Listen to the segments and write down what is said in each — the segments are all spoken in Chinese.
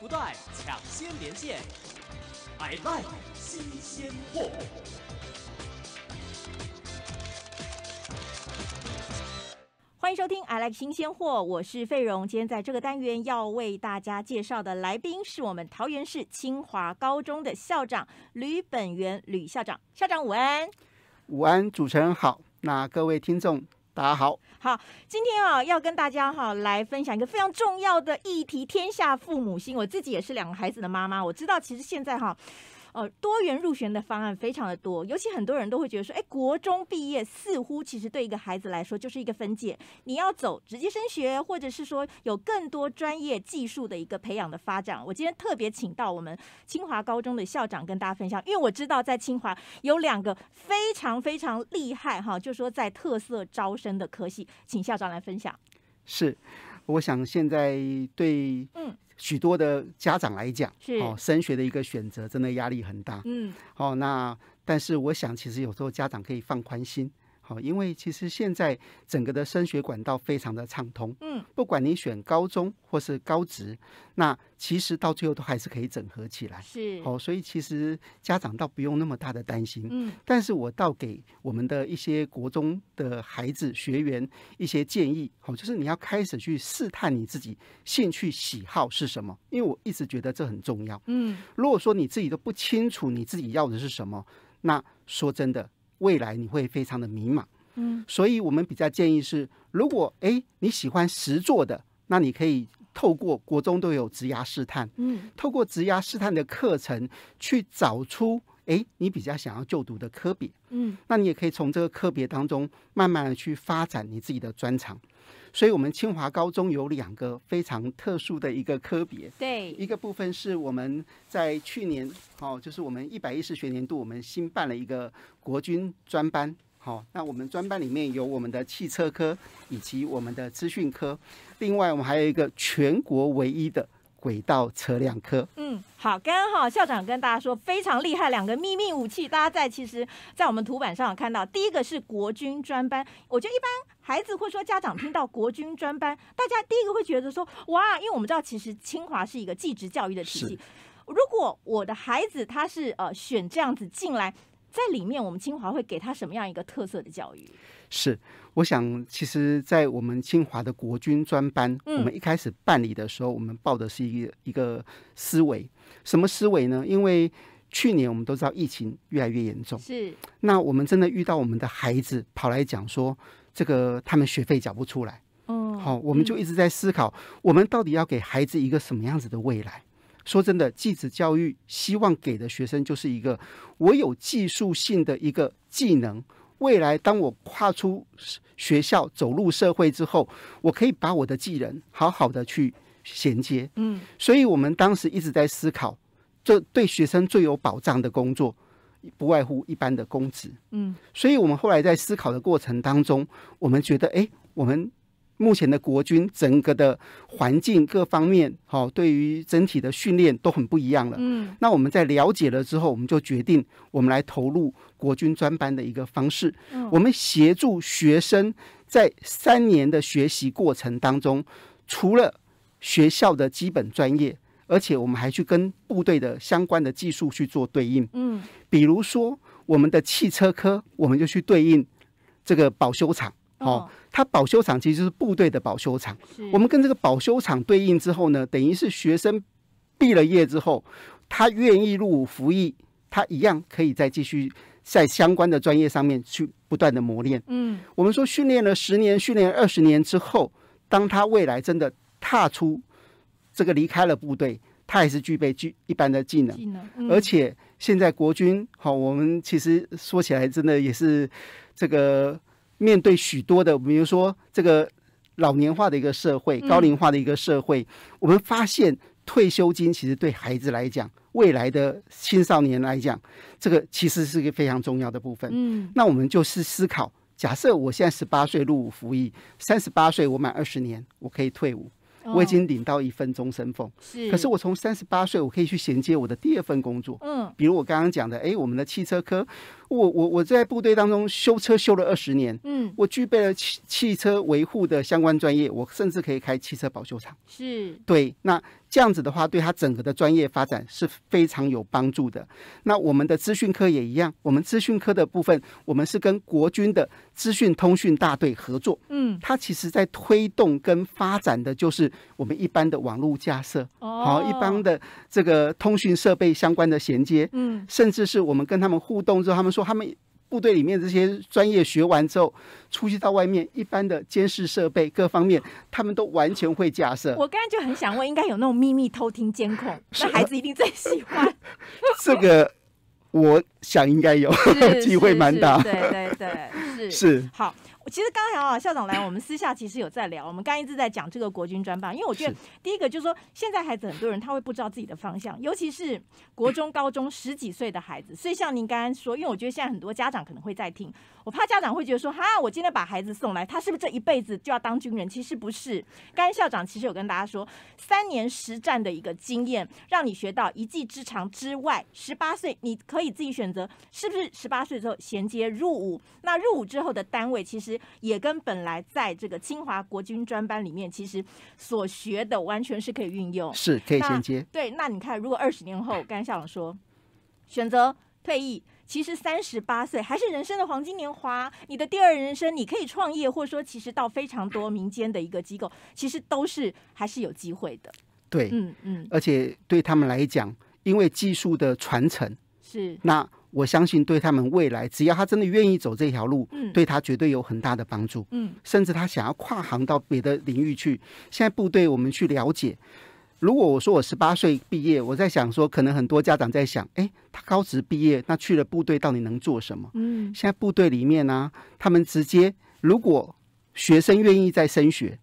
不断抢先连线，I like 新鲜货。欢迎收听《I like 新鲜货》，我是费荣。今天在这个单元要为大家介绍的来宾是我们桃园市清华高中的校长吕本元吕校长。校长午安，午安，主持人好。那各位听众。大家好，好，今天啊，要跟大家哈来分享一个非常重要的议题，天下父母心。我自己也是两个孩子的妈妈，我知道其实现在哈。呃，多元入选的方案非常的多，尤其很多人都会觉得说，哎，国中毕业似乎其实对一个孩子来说就是一个分界，你要走直接升学，或者是说有更多专业技术的一个培养的发展。我今天特别请到我们清华高中的校长跟大家分享，因为我知道在清华有两个非常非常厉害哈，就说在特色招生的科系，请校长来分享。是，我想现在对，嗯。许多的家长来讲，哦，升学的一个选择真的压力很大。嗯，哦，那但是我想，其实有时候家长可以放宽心。哦，因为其实现在整个的升学管道非常的畅通，嗯，不管你选高中或是高职，那其实到最后都还是可以整合起来，是。好，所以其实家长倒不用那么大的担心，嗯。但是我倒给我们的一些国中的孩子学员一些建议，好，就是你要开始去试探你自己兴趣喜好是什么，因为我一直觉得这很重要，嗯。如果说你自己都不清楚你自己要的是什么，那说真的。未来你会非常的迷茫，嗯，所以我们比较建议是，如果哎你喜欢实做的，那你可以透过国中都有职涯试探，嗯，透过职涯试探的课程去找出。哎，你比较想要就读的科别，嗯，那你也可以从这个科别当中慢慢的去发展你自己的专长。所以，我们清华高中有两个非常特殊的一个科别，对，一个部分是我们在去年，哦，就是我们一百一十学年度我们新办了一个国军专班，好，那我们专班里面有我们的汽车科以及我们的资讯科，另外我们还有一个全国唯一的。轨道车辆科，嗯，好，刚刚好校长跟大家说非常厉害两个秘密武器，大家在其实在我们图板上看到，第一个是国军专班，我觉得一般孩子或说家长听到国军专班，大家第一个会觉得说哇，因为我们知道其实清华是一个寄职教育的体系，如果我的孩子他是呃选这样子进来。在里面，我们清华会给他什么样一个特色的教育？是，我想，其实，在我们清华的国军专班，我们一开始办理的时候，我们报的是一个一个思维，什么思维呢？因为去年我们都知道疫情越来越严重，是，那我们真的遇到我们的孩子跑来讲说，这个他们学费缴不出来，嗯，好，我们就一直在思考，我们到底要给孩子一个什么样子的未来？说真的，技职教育希望给的学生就是一个，我有技术性的一个技能。未来当我跨出学校走入社会之后，我可以把我的技能好好的去衔接。嗯，所以我们当时一直在思考，这对学生最有保障的工作，不外乎一般的公职。嗯，所以我们后来在思考的过程当中，我们觉得，哎，我们。目前的国军整个的环境各方面，好，对于整体的训练都很不一样了。嗯，那我们在了解了之后，我们就决定我们来投入国军专班的一个方式。嗯，我们协助学生在三年的学习过程当中，除了学校的基本专业，而且我们还去跟部队的相关的技术去做对应。嗯，比如说我们的汽车科，我们就去对应这个保修厂。哦，它保修厂其实是部队的保修厂。我们跟这个保修厂对应之后呢，等于是学生毕了业之后，他愿意入伍服役，他一样可以再继续在相关的专业上面去不断的磨练。嗯，我们说训练了十年，训练二十年之后，当他未来真的踏出这个离开了部队，他也是具备具一般的技能。技能，而且现在国军，好，我们其实说起来真的也是这个。面对许多的，比如说这个老年化的一个社会、高龄化的一个社会，我们发现退休金其实对孩子来讲，未来的青少年来讲，这个其实是一个非常重要的部分。嗯，那我们就是思考，假设我现在十八岁入伍服役，三十八岁我满二十年，我可以退伍，我已经领到一份终身俸。是，可是我从三十八岁，我可以去衔接我的第二份工作。嗯，比如我刚刚讲的，哎，我们的汽车科。我我我在部队当中修车修了二十年，嗯，我具备了汽汽车维护的相关专业，我甚至可以开汽车保修厂。是对，那这样子的话，对他整个的专业发展是非常有帮助的。那我们的资讯科也一样，我们资讯科的部分，我们是跟国军的资讯通讯大队合作，嗯，他其实在推动跟发展的就是我们一般的网络架设，哦，好一般的这个通讯设备相关的衔接，嗯，甚至是我们跟他们互动之后，他们说。他们部队里面这些专业学完之后，出去到外面一般的监视设备各方面，他们都完全会架设。我刚刚就很想问，应该有那种秘密偷听监控，那孩子一定最喜欢。这个我。想应该有 机会蛮大，对对对，是 是好。其实刚才啊，校长来，我们私下其实有在聊。我们刚一直在讲这个国军专班，因为我觉得第一个就是说，现在孩子很多人他会不知道自己的方向，尤其是国中、高中十几岁的孩子。所以像您刚刚说，因为我觉得现在很多家长可能会在听，我怕家长会觉得说，哈，我今天把孩子送来，他是不是这一辈子就要当军人？其实不是。刚刚校长其实有跟大家说，三年实战的一个经验，让你学到一技之长之外，十八岁你可以自己选。选择是不是十八岁之后衔接入伍？那入伍之后的单位其实也跟本来在这个清华国军专班里面其实所学的完全是可以运用，是可以衔接。对，那你看，如果二十年后，刚才校长说选择退役，其实三十八岁还是人生的黄金年华，你的第二人生你可以创业，或者说其实到非常多民间的一个机构，其实都是还是有机会的。对，嗯嗯，而且对他们来讲，因为技术的传承是那。我相信对他们未来，只要他真的愿意走这条路，嗯，对他绝对有很大的帮助，嗯，甚至他想要跨行到别的领域去。现在部队我们去了解，如果我说我十八岁毕业，我在想说，可能很多家长在想，哎，他高职毕业，那去了部队到底能做什么？嗯，现在部队里面呢，他们直接如果学生愿意在升学，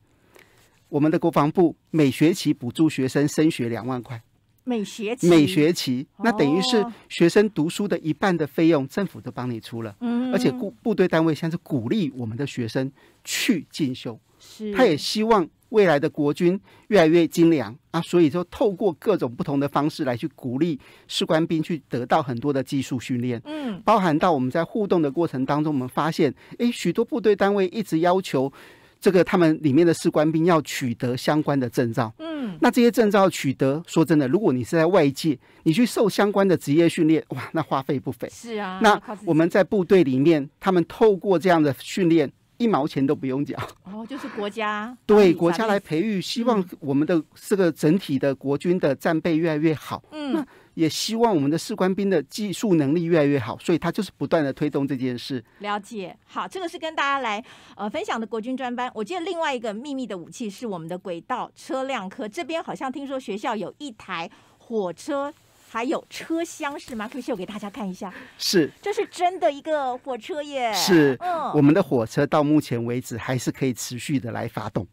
我们的国防部每学期补助学生升学两万块。每学期，每学期，那等于是学生读书的一半的费用，政府都帮你出了。嗯，而且部部队单位现在是鼓励我们的学生去进修，是，他也希望未来的国军越来越精良啊，所以就透过各种不同的方式来去鼓励士官兵去得到很多的技术训练。嗯，包含到我们在互动的过程当中，我们发现，哎，许多部队单位一直要求。这个他们里面的士官兵要取得相关的证照，嗯，那这些证照取得，说真的，如果你是在外界，你去受相关的职业训练，哇，那花费不菲。是啊，那我们在部队里面，他们透过这样的训练，一毛钱都不用缴。哦，就是国家对国家来培育，希望我们的这个整体的国军的战备越来越好。嗯。也希望我们的士官兵的技术能力越来越好，所以他就是不断的推动这件事。了解，好，这个是跟大家来呃分享的国军专班。我记得另外一个秘密的武器是我们的轨道车辆科，这边好像听说学校有一台火车，还有车厢是吗？可以秀给大家看一下。是，这是真的一个火车耶。是，嗯，我们的火车到目前为止还是可以持续的来发动，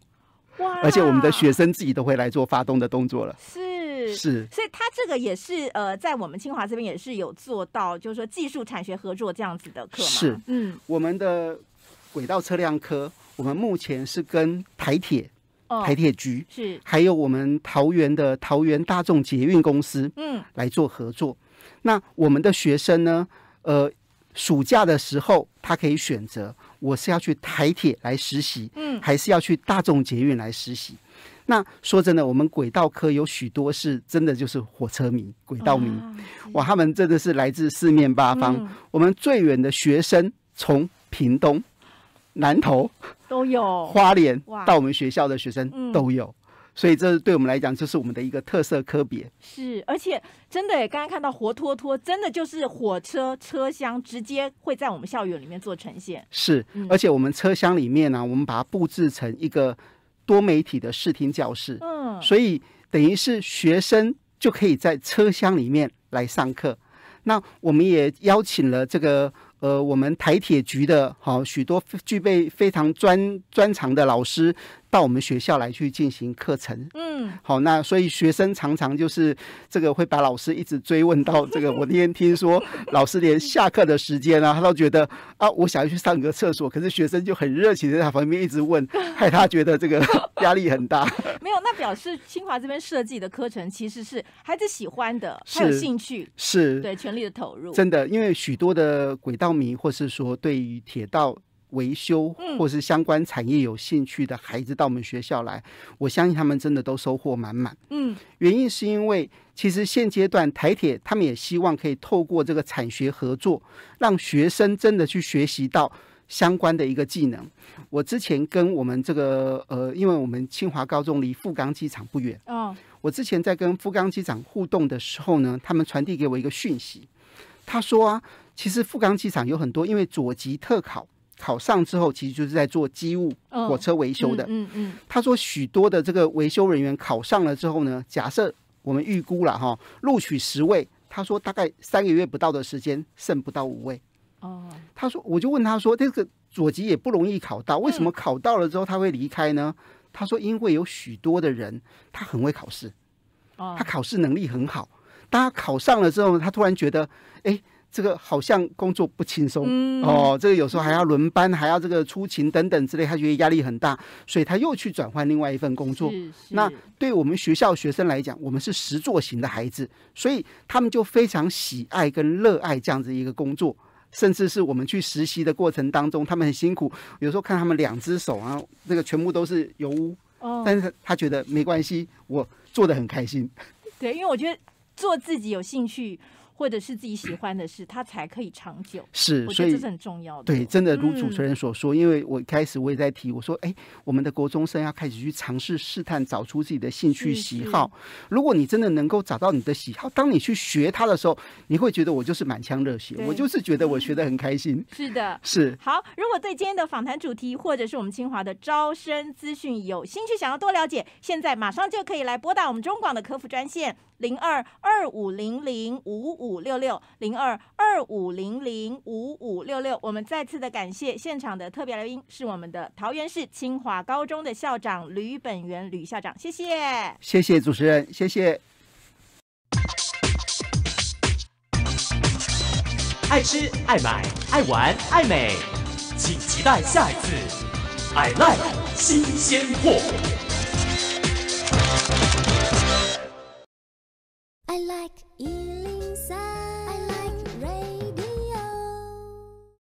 哇！而且我们的学生自己都会来做发动的动作了。是。是，所以他这个也是呃，在我们清华这边也是有做到，就是说技术产学合作这样子的课嘛。是，嗯，我们的轨道车辆科，我们目前是跟台铁，台铁局是，还有我们桃园的桃园大众捷运公司，嗯，来做合作。那我们的学生呢，呃，暑假的时候他可以选择，我是要去台铁来实习，嗯，还是要去大众捷运来实习。那说真的，我们轨道科有许多是真的就是火车迷、轨道迷，哇，他们真的是来自四面八方。我们最远的学生从屏东、南投都有，花莲到我们学校的学生都有，所以这对我们来讲就是我们的一个特色科别。是，而且真的刚刚看到活脱脱，真的就是火车车厢直接会在我们校园里面做呈现。是，而且我们车厢里面呢，我们把它布置成一个。多媒体的视听教室，嗯，所以等于是学生就可以在车厢里面来上课。那我们也邀请了这个呃，我们台铁局的好许多具备非常专专长的老师。到我们学校来去进行课程，嗯，好，那所以学生常常就是这个会把老师一直追问到这个。我那天听说老师连下课的时间啊，他都觉得啊，我想要去上个厕所，可是学生就很热情在旁边一直问，害他觉得这个 压力很大。没有，那表示清华这边设计的课程其实是孩子喜欢的，他有兴趣，是对全力的投入。真的，因为许多的轨道迷，或是说对于铁道。维修或是相关产业有兴趣的孩子到我们学校来，我相信他们真的都收获满满。嗯，原因是因为其实现阶段台铁他们也希望可以透过这个产学合作，让学生真的去学习到相关的一个技能。我之前跟我们这个呃，因为我们清华高中离富冈机场不远，嗯，我之前在跟富冈机场互动的时候呢，他们传递给我一个讯息，他说啊，其实富冈机场有很多因为左级特考。考上之后，其实就是在做机务火车维修的。嗯嗯，他说许多的这个维修人员考上了之后呢，假设我们预估了哈，录取十位，他说大概三个月不到的时间，剩不到五位。哦，他说，我就问他说，这个佐级也不容易考到，为什么考到了之后他会离开呢？他说，因为有许多的人，他很会考试，他考试能力很好，他考上了之后，他突然觉得，哎。这个好像工作不轻松哦，这个有时候还要轮班，还要这个出勤等等之类，他觉得压力很大，所以他又去转换另外一份工作。那对我们学校学生来讲，我们是实做型的孩子，所以他们就非常喜爱跟热爱这样子一个工作，甚至是我们去实习的过程当中，他们很辛苦，有时候看他们两只手啊，那个全部都是油污，但是他觉得没关系，我做的很开心。对，因为我觉得做自己有兴趣。或者是自己喜欢的事，它才可以长久。是，所以这是很重要的。对，真的如主持人所说，因为我开始我也在提，我说，哎，我们的国中生要开始去尝试试探，找出自己的兴趣喜好。如果你真的能够找到你的喜好，当你去学它的时候，你会觉得我就是满腔热血，我就是觉得我学得很开心。是的，是。好，如果对今天的访谈主题，或者是我们清华的招生资讯有兴趣，想要多了解，现在马上就可以来拨打我们中广的客服专线。零二二五零零五五六六零二二五零零五五六六，我们再次的感谢现场的特别来宾是我们的桃园市清华高中的校长吕本元吕校长，谢谢，谢谢主持人，谢谢。爱吃爱买爱玩爱美，请期待下一次，海 e 新鲜货。like